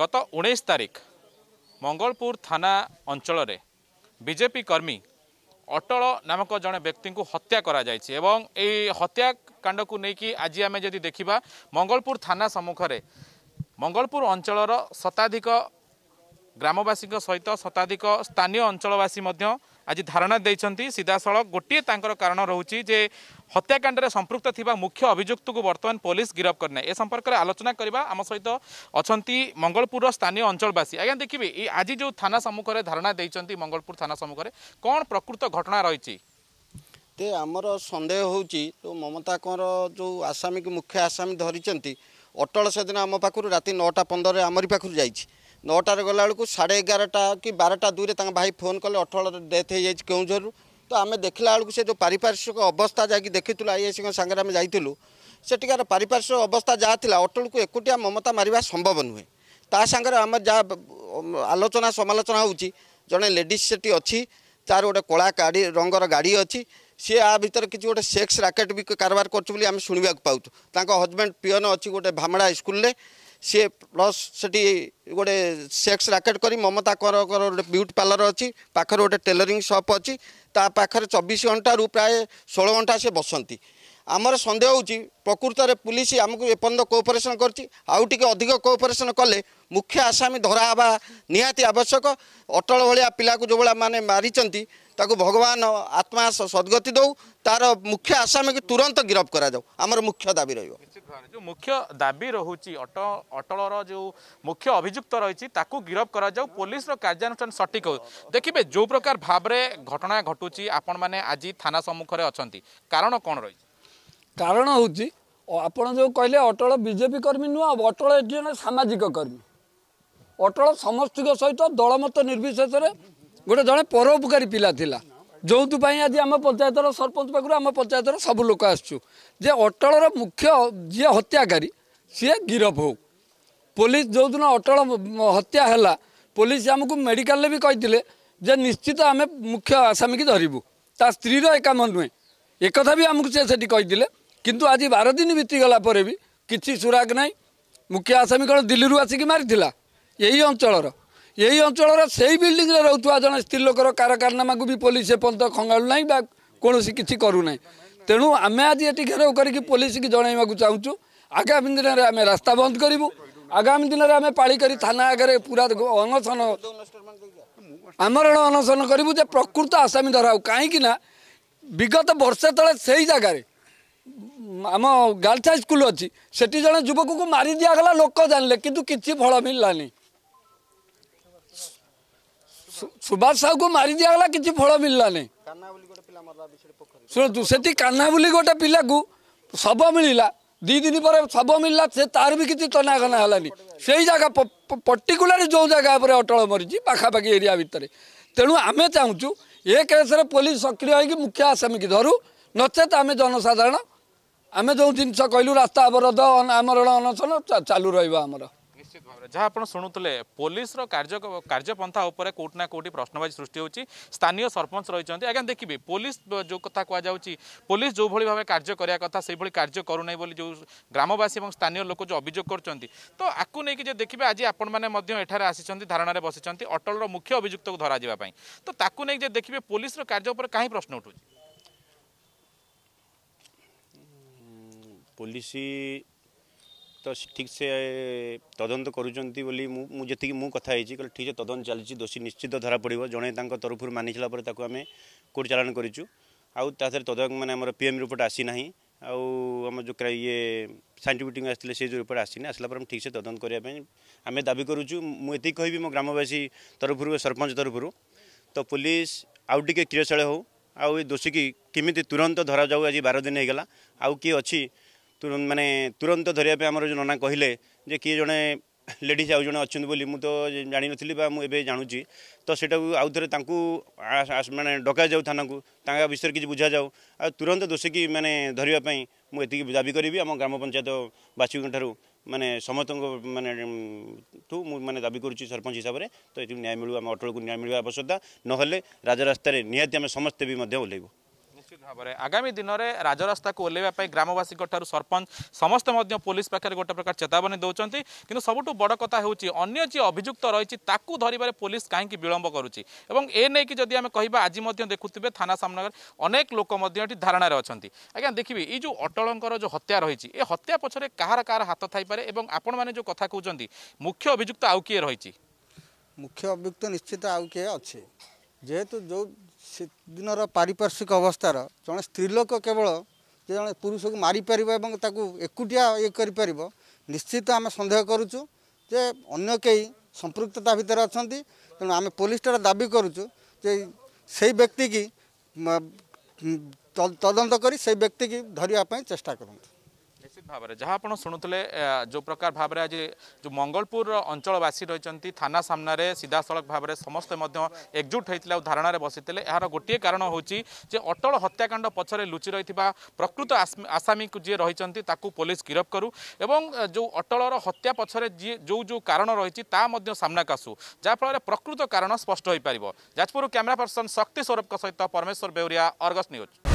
ଗତ ଉଣେଇଶ ତାରିଖ ମଙ୍ଗଳପୁର ଥାନା ଅଞ୍ଚଳରେ ବିଜେପି କର୍ମୀ ଅଟଳ ନାମକ ଜଣେ ବ୍ୟକ୍ତିଙ୍କୁ ହତ୍ୟା କରାଯାଇଛି ଏବଂ ଏହି ହତ୍ୟାକାଣ୍ଡକୁ ନେଇକି ଆଜି ଆମେ ଯଦି ଦେଖିବା ମଙ୍ଗଳପୁର ଥାନା ସମ୍ମୁଖରେ ମଙ୍ଗଳପୁର ଅଞ୍ଚଳର ଶତାଧିକ ଗ୍ରାମବାସୀଙ୍କ ସହିତ ଶତାଧିକ ସ୍ଥାନୀୟ ଅଞ୍ଚଳବାସୀ ମଧ୍ୟ ଆଜି ଧାରଣା ଦେଇଛନ୍ତି ସିଧାସଳଖ ଗୋଟିଏ ତାଙ୍କର କାରଣ ରହୁଛି ଯେ ହତ୍ୟାକାଣ୍ଡରେ ସମ୍ପୃକ୍ତ ଥିବା ମୁଖ୍ୟ ଅଭିଯୁକ୍ତକୁ ବର୍ତ୍ତମାନ ପୋଲିସ ଗିରଫ କରିନାହିଁ ଏ ସମ୍ପର୍କରେ ଆଲୋଚନା କରିବା ଆମ ସହିତ ଅଛନ୍ତି ମଙ୍ଗଳପୁରର ସ୍ଥାନୀୟ ଅଞ୍ଚଳବାସୀ ଆଜ୍ଞା ଦେଖିବି ଆଜି ଯେଉଁ ଥାନା ସମ୍ମୁଖରେ ଧାରଣା ଦେଇଛନ୍ତି ମଙ୍ଗଳପୁର ଥାନା ସମ୍ମୁଖରେ କ'ଣ ପ୍ରକୃତ ଘଟଣା ରହିଛି ତେ ଆମର ସନ୍ଦେହ ହେଉଛି ଯେଉଁ ମମତା କଅଁର ଯେଉଁ ଆସାମୀକୁ ମୁଖ୍ୟ ଆସାମୀ ଧରିଛନ୍ତି ଅଟଳ ସେଦିନ ଆମ ପାଖରୁ ରାତି ନଅଟା ପନ୍ଦରରେ ଆମରି ପାଖରୁ ଯାଇଛି নটার গলা বেড়ে সাড়ে এগারোটা কি বারোটা দুইরে তাঁর ভাই ফোন কলে অটলর ডেথ হয়ে যাই কেউঝর তো আমি দেখা বেড়ে সে যে পারিপার্শ্বিক অবস্থা যাই দেখি আইএসি সাংরে আমি যাই সেটিকার পারিপার্শ্বিক অবস্থা যা লা অটলকু একুটিয়া মমতা মারা সম্ভব নুহে তা সাংরে আমার যা আলোচনা সমালোচনা হচ্ছে জনে লেডিজ সেটি অছি গোটে কলা গাড়ি রঙর গাড়ি অছি সি আ ভিতরে কিছু গোটে সেক্স রাকেট বি কারবার করছে বলে আমি শুণবাকে পাচ্ছু তাঁর হজবেন্ড পিওন অছি গোটে ভামড়া স্কুলে ସିଏ ପ୍ଲସ୍ ସେଠି ଗୋଟେ ସେକ୍ସ ରାକେଟ୍ କରି ମମତା କରଙ୍କର ଗୋଟେ ବିୟୁଟି ପାର୍ଲର ଅଛି ପାଖରେ ଗୋଟେ ଟେଲରିଂ ସପ୍ ଅଛି ତା ପାଖରେ ଚବିଶ ଘଣ୍ଟାରୁ ପ୍ରାୟ ଷୋହଳ ଘଣ୍ଟା ସେ ବସନ୍ତି ଆମର ସନ୍ଦେହ ହେଉଛି ପ୍ରକୃତରେ ପୋଲିସ ଆମକୁ ଏପର୍ଯ୍ୟନ୍ତ କୋପରେସନ୍ କରିଛି ଆଉ ଟିକେ ଅଧିକ କୋପରେସନ୍ କଲେ ମୁଖ୍ୟ ଆସାମୀ ଧରା ହେବା ନିହାତି ଆବଶ୍ୟକ ଅଟଳ ଭଳିଆ ପିଲାକୁ ଯେଉଁଭଳିଆ ମାନେ ମାରିଛନ୍ତି ତାକୁ ଭଗବାନ ଆତ୍ମା ସଦ୍ଗତି ଦେଉ ତା'ର ମୁଖ୍ୟ ଆସାମୀକୁ ତୁରନ୍ତ ଗିରଫ କରାଯାଉ ଆମର ମୁଖ୍ୟ ଦାବି ରହିବ ଯେଉଁ ମୁଖ୍ୟ ଦାବି ରହୁଛି ଅଟ ଅଟଳର ଯେଉଁ ମୁଖ୍ୟ ଅଭିଯୁକ୍ତ ରହିଛି ତାକୁ ଗିରଫ କରାଯାଉ ପୋଲିସର କାର୍ଯ୍ୟାନୁଷ୍ଠାନ ସଠିକ୍ ହେଉ ଦେଖିବେ ଯେଉଁ ପ୍ରକାର ଭାବରେ ଘଟଣା ଘଟୁଛି ଆପଣମାନେ ଆଜି ଥାନା ସମ୍ମୁଖରେ ଅଛନ୍ତି କାରଣ କ'ଣ ରହିଛି କାରଣ ହେଉଛି ଆପଣ ଯେଉଁ କହିଲେ ଅଟଳ ବିଜେପି କର୍ମୀ ନୁହଁ ଅଟଳ ଏଠି ଜଣେ ସାମାଜିକ କର୍ମୀ ଅଟଳ ସମସ୍ତଙ୍କ ସହିତ ଦଳମତ ନିର୍ବିଶେଷରେ ଗୋଟେ ଜଣେ ପରୋପକାରୀ ପିଲା ଥିଲା ଯେଉଁଥିପାଇଁ ଆଜି ଆମ ପଞ୍ଚାୟତର ସରପଞ୍ଚ ପାଖରୁ ଆମ ପଞ୍ଚାୟତର ସବୁ ଲୋକ ଆସୁଛୁ ଯେ ଅଟଳର ମୁଖ୍ୟ ଯିଏ ହତ୍ୟାକାରୀ ସିଏ ଗିରଫ ହେଉ ପୋଲିସ ଯେଉଁଦିନ ଅଟଳ ହତ୍ୟା ହେଲା ପୋଲିସ ଆମକୁ ମେଡ଼ିକାଲରେ ବି କହିଥିଲେ ଯେ ନିଶ୍ଚିତ ଆମେ ମୁଖ୍ୟ ଆସାମୀକି ଧରିବୁ ତା ସ୍ତ୍ରୀର ଏକାମ ନୁହେଁ ଏକଥା ବି ଆମକୁ ସେ ସେଠି କହିଥିଲେ କିନ୍ତୁ ଆଜି ବାର ଦିନ ବିତିଗଲା ପରେ ବି କିଛି ସୁରାଗ ନାହିଁ ମୁଖ୍ୟ ଆସାମୀ କ'ଣ ଦିଲ୍ଲୀରୁ ଆସିକି ମାରିଥିଲା ଏହି ଅଞ୍ଚଳର ଏଇ ଅଞ୍ଚଳର ସେଇ ବିଲ୍ଡିଂରେ ରହୁଥିବା ଜଣେ ସ୍ତ୍ରୀ ଲୋକର କାରକାରନାମାକୁ ବି ପୋଲିସ ଏପର୍ଯ୍ୟନ୍ତ ଖଙ୍ଗାଳୁ ନାହିଁ ବା କୌଣସି କିଛି କରୁନାହିଁ ତେଣୁ ଆମେ ଆଜି ଏଠି ଘେରାଉ କରିକି ପୋଲିସକୁ ଜଣାଇବାକୁ ଚାହୁଁଛୁ ଆଗାମୀ ଦିନରେ ଆମେ ରାସ୍ତା ବନ୍ଦ କରିବୁ ଆଗାମୀ ଦିନରେ ଆମେ ପାଳି କରି ଥାନା ଆଗରେ ପୁରା ଅନଶନ ଆମରଣ ଅନଶନ କରିବୁ ଯେ ପ୍ରକୃତ ଆସାମୀ ଧରାଉ କାହିଁକି ନା ବିଗତ ବର୍ଷେ ତଳେ ସେଇ ଜାଗାରେ ଆମ ଗାର୍ଲସ ହାଇସ୍କୁଲ ଅଛି ସେଠି ଜଣେ ଯୁବକକୁ ମାରି ଦିଆଗଲା ଲୋକ ଜାଣିଲେ କିନ୍ତୁ କିଛି ଫଳ ମିଳିଲାନି ସୁଭାଷ ସାହୁକୁ ମାରି ଦିଆଗଲା କିଛି ଫଳ ମିଳିଲାନି ଶୁଣନ୍ତୁ ସେଠି କାହ୍ନା ବୋଲି ଗୋଟେ ପିଲାକୁ ଶବ ମିଳିଲା ଦୁଇ ଦିନ ପରେ ଶବ ମିଳିଲା ସେ ତାର ବି କିଛି ତନାଘନା ହେଲାନି ସେଇ ଜାଗା ପର୍ଟିକୁଲାର ଯେଉଁ ଜାଗା ଉପରେ ଅଟଳ ମରିଛି ପାଖାପାଖି ଏରିଆ ଭିତରେ ତେଣୁ ଆମେ ଚାହୁଁଛୁ ଏ କେସରେ ପୋଲିସ ସକ୍ରିୟ ହୋଇକି ମୁଖ୍ୟ ଆସାମୀକି ଧରୁ ନଚେତ ଆମେ ଜନସାଧାରଣ ଆମେ ଯେଉଁ ଜିନିଷ କହିଲୁ ରାସ୍ତା ଅବରୋଧ ଆମରଣ ଅନଶନ ଚାଲୁ ରହିବ ଆମର ନିଶ୍ଚିତ ଭାବରେ ଯାହା ଆପଣ ଶୁଣୁଥିଲେ ପୋଲିସର କାର୍ଯ୍ୟ କାର୍ଯ୍ୟପନ୍ଥା ଉପରେ କେଉଁଠି ନା କେଉଁଠି ପ୍ରଶ୍ନବାଚୀ ସୃଷ୍ଟି ହେଉଛି ସ୍ଥାନୀୟ ସରପଞ୍ଚ ରହିଛନ୍ତି ଆଜ୍ଞା ଦେଖିବେ ପୋଲିସ ଯେଉଁ କଥା କୁହାଯାଉଛି ପୋଲିସ ଯେଉଁଭଳି ଭାବେ କାର୍ଯ୍ୟ କରିବା କଥା ସେଇଭଳି କାର୍ଯ୍ୟ କରୁନାହିଁ ବୋଲି ଯେଉଁ ଗ୍ରାମବାସୀ ଏବଂ ସ୍ଥାନୀୟ ଲୋକ ଯେଉଁ ଅଭିଯୋଗ କରୁଛନ୍ତି ତ ଆକୁ ନେଇକି ଯେ ଦେଖିବେ ଆଜି ଆପଣମାନେ ମଧ୍ୟ ଏଠାରେ ଆସିଛନ୍ତି ଧାରଣାରେ ବସିଛନ୍ତି ଅଟଳର ମୁଖ୍ୟ ଅଭିଯୁକ୍ତକୁ ଧରାଯିବା ପାଇଁ ତ ତାକୁ ନେଇକି ଯେ ଦେଖିବେ ପୋଲିସର କାର୍ଯ୍ୟ ଉପରେ କାହିଁ ପ୍ରଶ୍ନ ଉଠୁଛି ପୋଲିସ ତ ଠିକ୍ ସେ ତଦନ୍ତ କରୁଛନ୍ତି ବୋଲି ମୁଁ ମୁଁ ଯେତିକି ମୁଁ କଥା ହେଇଛି କହିଲେ ଠିକ୍ ସେ ତଦନ୍ତ ଚାଲିଛି ଦୋଷୀ ନିଶ୍ଚିତ ଧରା ପଡ଼ିବ ଜଣେ ତାଙ୍କ ତରଫରୁ ମାନିଥିଲା ପରେ ତାକୁ ଆମେ କୋର୍ଟ ଚାଲାଣ କରିଛୁ ଆଉ ତା ଦେହରେ ତଦନ୍ତ ମାନେ ଆମର ପି ଏମ୍ ରିପୋର୍ଟ ଆସିନାହିଁ ଆଉ ଆମ ଯେଉଁ ଇଏ ସାଇଣ୍ଟିଫିକ୍ ଆସିଥିଲେ ସେ ଯେଉଁ ରିପୋର୍ଟ ଆସିନି ଆସିଲା ପରେ ଆମେ ଠିକ୍ ସେ ତଦନ୍ତ କରିବା ପାଇଁ ଆମେ ଦାବି କରୁଛୁ ମୁଁ ଏତିକି କହିବି ମୋ ଗ୍ରାମବାସୀ ତରଫରୁ ସରପଞ୍ଚ ତରଫରୁ ତ ପୁଲିସ୍ ଆଉ ଟିକେ କ୍ରିୟଶାଳ ହେଉ ଆଉ ଏ ଦୋଷୀକି କେମିତି ତୁରନ୍ତ ଧରାଯାଉ ଆଜି ବାର ଦିନ ହେଇଗଲା ଆଉ କିଏ ଅଛି ମାନେ ତୁରନ୍ତ ଧରିବା ପାଇଁ ଆମର ଯେଉଁ ନନା କହିଲେ ଯେ କିଏ ଜଣେ ଲେଡ଼ିଜ୍ ଆଉ ଜଣେ ଅଛନ୍ତି ବୋଲି ମୁଁ ତ ଜାଣିନଥିଲି ବା ମୁଁ ଏବେ ଜାଣୁଛି ତ ସେଟାକୁ ଆଉ ଥରେ ତାଙ୍କୁ ମାନେ ଡକାଯାଉ ଥାନାକୁ ତାଙ୍କ ବିଷୟରେ କିଛି ବୁଝାଯାଉ ଆଉ ତୁରନ୍ତ ଦୋଷୀକି ମାନେ ଧରିବା ପାଇଁ ମୁଁ ଏତିକି ଦାବି କରିବି ଆମ ଗ୍ରାମ ପଞ୍ଚାୟତ ବାସୀଙ୍କ ଠାରୁ ମାନେ ସମସ୍ତଙ୍କ ମାନେ ଠୁ ମୁଁ ମାନେ ଦାବି କରୁଛି ସରପଞ୍ଚ ହିସାବରେ ତ ଏଠି ନ୍ୟାୟ ମିଳୁ ଆମ ଅଟଳକୁ ନ୍ୟାୟ ମିଳିବା ଆବଶ୍ୟକତା ନହେଲେ ରାଜରାସ୍ତାରେ ନିହାତି ଆମେ ସମସ୍ତେ ବି ମଧ୍ୟ ଓହ୍ଲାଇବୁ ନିଶ୍ଚିତ ଭାବରେ ଆଗାମୀ ଦିନରେ ରାଜରାସ୍ତାକୁ ଓହ୍ଲାଇବା ପାଇଁ ଗ୍ରାମବାସୀଙ୍କ ଠାରୁ ସରପଞ୍ଚ ସମସ୍ତେ ମଧ୍ୟ ପୋଲିସ ପାଖରେ ଗୋଟେ ପ୍ରକାର ଚେତାବନୀ ଦେଉଛନ୍ତି କିନ୍ତୁ ସବୁଠୁ ବଡ଼ କଥା ହେଉଛି ଅନ୍ୟ ଯିଏ ଅଭିଯୁକ୍ତ ରହିଛି ତାକୁ ଧରିବାରେ ପୋଲିସ କାହିଁକି ବିଳମ୍ବ କରୁଛି ଏବଂ ଏ ନେଇକି ଯଦି ଆମେ କହିବା ଆଜି ମଧ୍ୟ ଦେଖୁଥିବେ ଥାନା ସାମ୍ନାରେ ଅନେକ ଲୋକ ମଧ୍ୟ ଏଠି ଧାରଣାରେ ଅଛନ୍ତି ଆଜ୍ଞା ଦେଖିବି ଏଇ ଯେଉଁ ଅଟଳଙ୍କର ଯେଉଁ ହତ୍ୟା ରହିଛି ଏ ହତ୍ୟା ପଛରେ କାହାର କାହାର ହାତ ଥାଇପାରେ ଏବଂ ଆପଣମାନେ ଯେଉଁ କଥା କହୁଛନ୍ତି ମୁଖ୍ୟ ଅଭିଯୁକ୍ତ ଆଉ କିଏ ରହିଛି ମୁଖ୍ୟ ଅଭିଯୁକ୍ତ ନିଶ୍ଚିତ ଆଉ କିଏ ଅଛି ଯେହେତୁ ଯେଉଁ ସେଦିନର ପାରିପାର୍ଶ୍ୱିକ ଅବସ୍ଥାର ଜଣେ ସ୍ତ୍ରୀ ଲୋକ କେବଳ ଯେ ଜଣେ ପୁରୁଷକୁ ମାରିପାରିବ ଏବଂ ତାକୁ ଏକୁଟିଆ ଇଏ କରିପାରିବ ନିଶ୍ଚିତ ଆମେ ସନ୍ଦେହ କରୁଛୁ ଯେ ଅନ୍ୟ କେହି ସମ୍ପୃକ୍ତ ତା ଭିତରେ ଅଛନ୍ତି ତେଣୁ ଆମେ ପୋଲିସଟାରେ ଦାବି କରୁଛୁ ଯେ ସେଇ ବ୍ୟକ୍ତିକି ତଦନ୍ତ କରି ସେଇ ବ୍ୟକ୍ତିକି ଧରିବା ପାଇଁ ଚେଷ୍ଟା କରନ୍ତୁ ভাবে যা আপনার শুণুলে যে প্রকার ভাবে আজ যে মঙ্গলপুর অঞ্চলবাসী রয়েছেন থানা সামনারে সিধাসলখ ভাবে সমস্তে একজুট হয়েছিল ধারণার বসিলে এর গোটিয়ে কারণ হচ্ছে যে অটল হত্যাকাণ্ড পছরে লুচি রয়েছে প্রকৃত আসামী যে রয়েছেন তাকে পুলিশ গিরফ করু এবং যে অটলর হত্যা পছরে যে যে কারণ রয়েছে তা সামনাকে আসু যাফলের প্রকৃত কারণ স্পষ্ট হয়ে পার যাজপুর ক্যামেরা পর্সন শক্তি সৌরভ সহ পরমেশ্বর বেউরিয়া অর্গস নিউজ